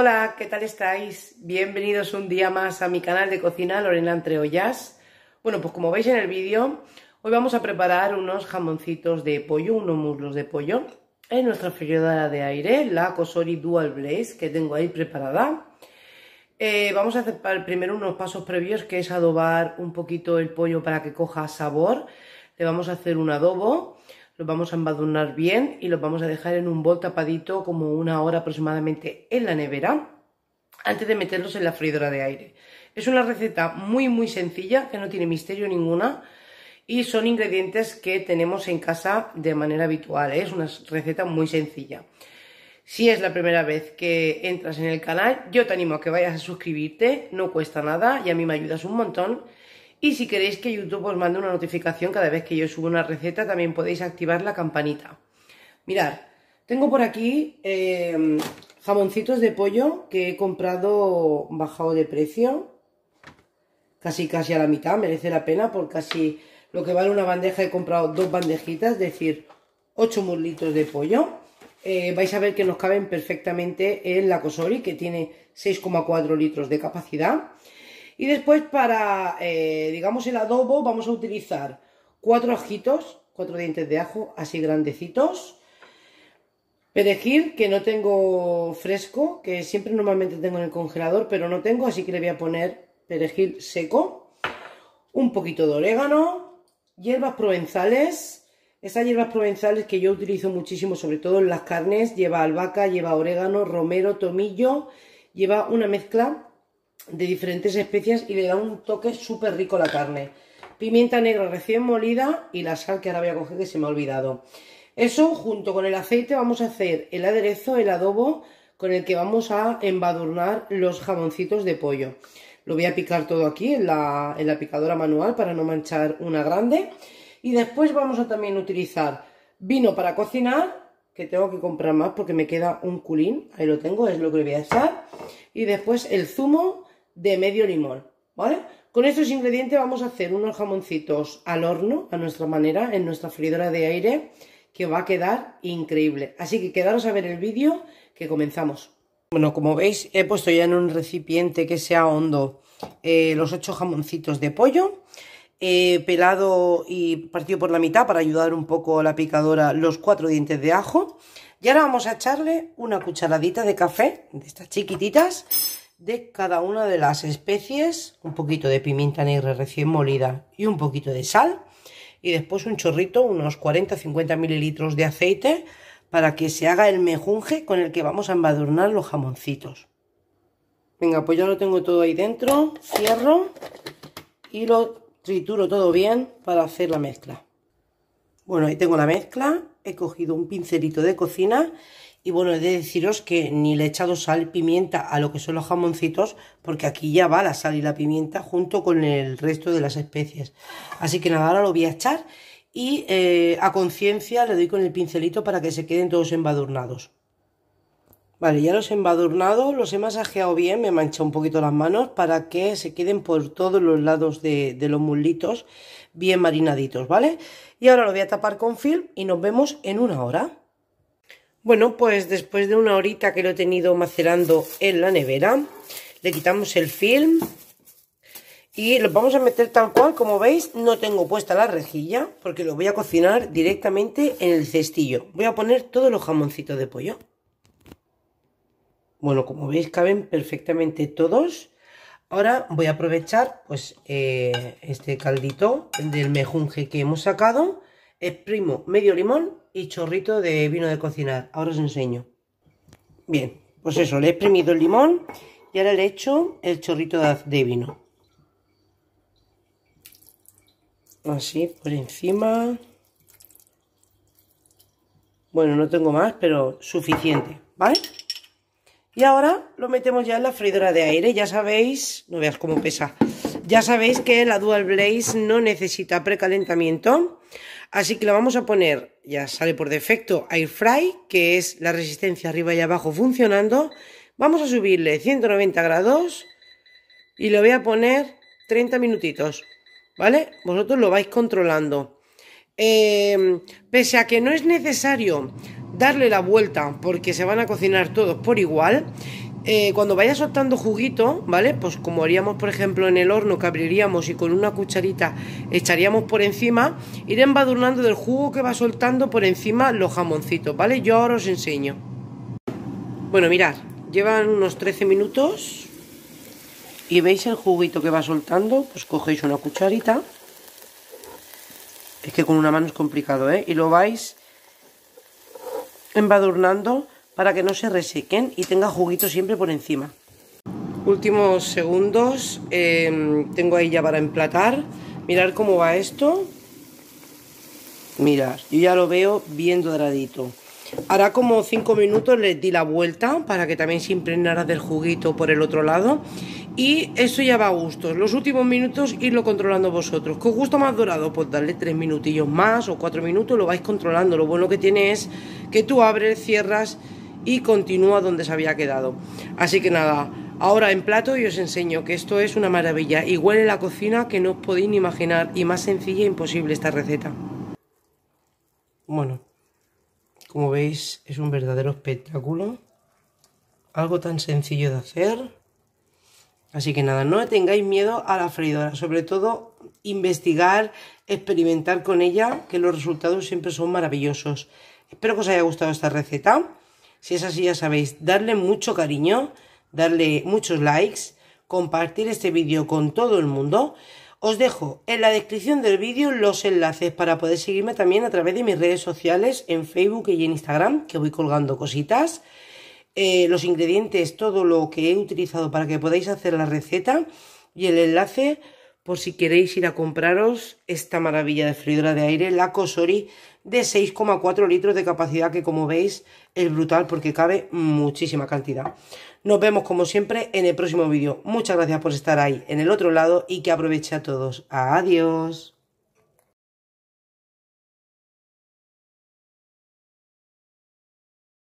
Hola, ¿qué tal estáis? Bienvenidos un día más a mi canal de cocina Lorena Entre Ollas. Bueno, pues como veis en el vídeo, hoy vamos a preparar unos jamoncitos de pollo, unos muslos de pollo, en nuestra freidora de aire, la Cosori Dual Blaze, que tengo ahí preparada. Eh, vamos a hacer primero unos pasos previos, que es adobar un poquito el pollo para que coja sabor. Le vamos a hacer un adobo los vamos a embadurnar bien y los vamos a dejar en un bol tapadito como una hora aproximadamente en la nevera antes de meterlos en la freidora de aire. Es una receta muy muy sencilla que no tiene misterio ninguna y son ingredientes que tenemos en casa de manera habitual. ¿eh? Es una receta muy sencilla. Si es la primera vez que entras en el canal, yo te animo a que vayas a suscribirte, no cuesta nada y a mí me ayudas un montón. Y si queréis que YouTube os mande una notificación cada vez que yo subo una receta, también podéis activar la campanita. Mirad, tengo por aquí em, jamoncitos de pollo que he comprado bajado de precio. Casi, casi a la mitad, merece la pena porque casi lo que vale una bandeja he comprado dos bandejitas, es decir, 8 muslitos de pollo. Eh, vais a ver que nos caben perfectamente en la Cosori, que tiene 6,4 litros de capacidad. Y después para, eh, digamos, el adobo vamos a utilizar cuatro ajitos, cuatro dientes de ajo así grandecitos. Perejil, que no tengo fresco, que siempre normalmente tengo en el congelador, pero no tengo, así que le voy a poner perejil seco. Un poquito de orégano, hierbas provenzales. esas hierbas provenzales que yo utilizo muchísimo, sobre todo en las carnes, lleva albahaca, lleva orégano, romero, tomillo, lleva una mezcla de diferentes especias y le da un toque súper rico a la carne. Pimienta negra recién molida y la sal que ahora voy a coger que se me ha olvidado. Eso junto con el aceite vamos a hacer el aderezo, el adobo con el que vamos a embadurnar los jamoncitos de pollo. Lo voy a picar todo aquí en la, en la picadora manual para no manchar una grande. Y después vamos a también utilizar vino para cocinar que tengo que comprar más porque me queda un culín, ahí lo tengo, es lo que voy a echar. Y después el zumo de medio limón, ¿vale? Con estos ingredientes vamos a hacer unos jamoncitos al horno, a nuestra manera, en nuestra freidora de aire, que va a quedar increíble. Así que quedaros a ver el vídeo que comenzamos. Bueno, como veis, he puesto ya en un recipiente que sea hondo eh, los ocho jamoncitos de pollo. Eh, pelado y partido por la mitad para ayudar un poco a la picadora los cuatro dientes de ajo. Y ahora vamos a echarle una cucharadita de café, de estas chiquititas, de cada una de las especies, un poquito de pimienta negra recién molida y un poquito de sal, y después un chorrito, unos 40-50 mililitros de aceite, para que se haga el mejunje con el que vamos a embadurnar los jamoncitos. Venga, pues ya lo tengo todo ahí dentro, cierro y lo trituro todo bien para hacer la mezcla. Bueno, ahí tengo la mezcla, he cogido un pincelito de cocina y bueno, he de deciros que ni le he echado sal, pimienta a lo que son los jamoncitos, porque aquí ya va la sal y la pimienta junto con el resto de las especies. Así que nada, ahora lo voy a echar y eh, a conciencia le doy con el pincelito para que se queden todos embadurnados. Vale, ya los he embadurnado, los he masajeado bien, me he manchado un poquito las manos para que se queden por todos los lados de, de los muslitos bien marinaditos, ¿vale? Y ahora lo voy a tapar con film y nos vemos en una hora. Bueno, pues después de una horita que lo he tenido macerando en la nevera, le quitamos el film y lo vamos a meter tal cual, como veis, no tengo puesta la rejilla porque lo voy a cocinar directamente en el cestillo. Voy a poner todos los jamoncitos de pollo. Bueno, como veis caben perfectamente todos. Ahora voy a aprovechar pues eh, este caldito del mejunje que hemos sacado. Exprimo medio limón y chorrito de vino de cocinar. Ahora os enseño. Bien, pues eso, le he exprimido el limón y ahora le he hecho el chorrito de vino. Así, por encima. Bueno, no tengo más, pero suficiente, ¿vale? Y ahora lo metemos ya en la freidora de aire. Ya sabéis, no veas cómo pesa. Ya sabéis que la Dual Blaze no necesita precalentamiento Así que lo vamos a poner, ya sale por defecto, Air Fry, que es la resistencia arriba y abajo funcionando. Vamos a subirle 190 grados y lo voy a poner 30 minutitos, ¿vale? Vosotros lo vais controlando. Em, pese a que no es necesario darle la vuelta porque se van a cocinar todos por igual, eh, cuando vaya soltando juguito, ¿vale? Pues como haríamos, por ejemplo, en el horno que abriríamos y con una cucharita echaríamos por encima, ir embadurnando del jugo que va soltando por encima los jamoncitos, ¿vale? Yo ahora os enseño. Bueno, mirad, llevan unos 13 minutos y veis el juguito que va soltando, pues cogéis una cucharita. Es que con una mano es complicado, ¿eh? Y lo vais embadurnando para que no se resequen y tenga juguito siempre por encima. Últimos segundos, em, tengo ahí ya para emplatar. Mirar cómo va esto. Mirad, yo ya lo veo bien doradito. Hará como 5 minutos les di la vuelta para que también se impregnara del juguito por el otro lado. Y eso ya va a gustos. Los últimos minutos irlo controlando vosotros. ¿Qué gusto más dorado? Pues darle 3 minutillos más o 4 minutos, lo vais controlando. Lo bueno que tiene es que tú abres, cierras y continúa donde se había quedado. Así que nada, ahora en plato y os enseño que esto es una maravilla Igual en la cocina que no os podéis ni imaginar y más sencilla e imposible esta receta. Bueno, como veis es un verdadero espectáculo, algo tan sencillo de hacer. Así que nada, no tengáis miedo a la freidora, sobre todo investigar, experimentar con ella, que los resultados siempre son maravillosos. Espero que os haya gustado esta receta. Si es así, ya sabéis, darle mucho cariño, darle muchos likes, compartir este vídeo con todo el mundo. Os dejo en la descripción del vídeo los enlaces para poder seguirme también a través de mis redes sociales en Facebook y en Instagram, que voy colgando cositas. Eh, los ingredientes, todo lo que he utilizado para que podáis hacer la receta y el enlace por si queréis ir a compraros esta maravilla de freidora de aire, la Cosori, de 6,4 litros de capacidad, que como veis es brutal porque cabe muchísima cantidad. Nos vemos como siempre en el próximo vídeo. Muchas gracias por estar ahí en el otro lado y que aproveche a todos. Adiós.